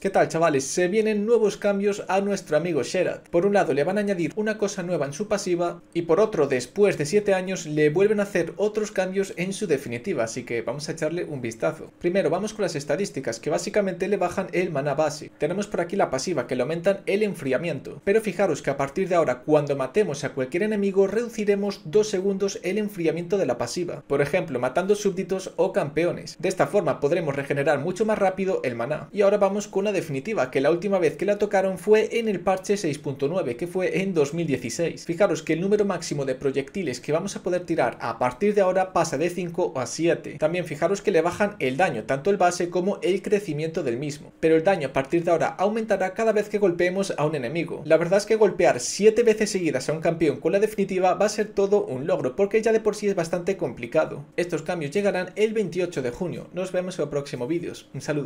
¿Qué tal chavales? Se vienen nuevos cambios a nuestro amigo Sherat. Por un lado le van a añadir una cosa nueva en su pasiva y por otro después de 7 años le vuelven a hacer otros cambios en su definitiva, así que vamos a echarle un vistazo. Primero vamos con las estadísticas que básicamente le bajan el mana base. Tenemos por aquí la pasiva que le aumentan el enfriamiento, pero fijaros que a partir de ahora cuando matemos a cualquier enemigo reduciremos 2 segundos el enfriamiento de la pasiva, por ejemplo matando súbditos o campeones. De esta forma podremos regenerar mucho más rápido el maná. Y ahora vamos con definitiva, que la última vez que la tocaron fue en el parche 6.9, que fue en 2016. Fijaros que el número máximo de proyectiles que vamos a poder tirar a partir de ahora pasa de 5 a 7. También fijaros que le bajan el daño, tanto el base como el crecimiento del mismo. Pero el daño a partir de ahora aumentará cada vez que golpeemos a un enemigo. La verdad es que golpear 7 veces seguidas a un campeón con la definitiva va a ser todo un logro, porque ya de por sí es bastante complicado. Estos cambios llegarán el 28 de junio. Nos vemos en los próximos vídeos. Un saludo.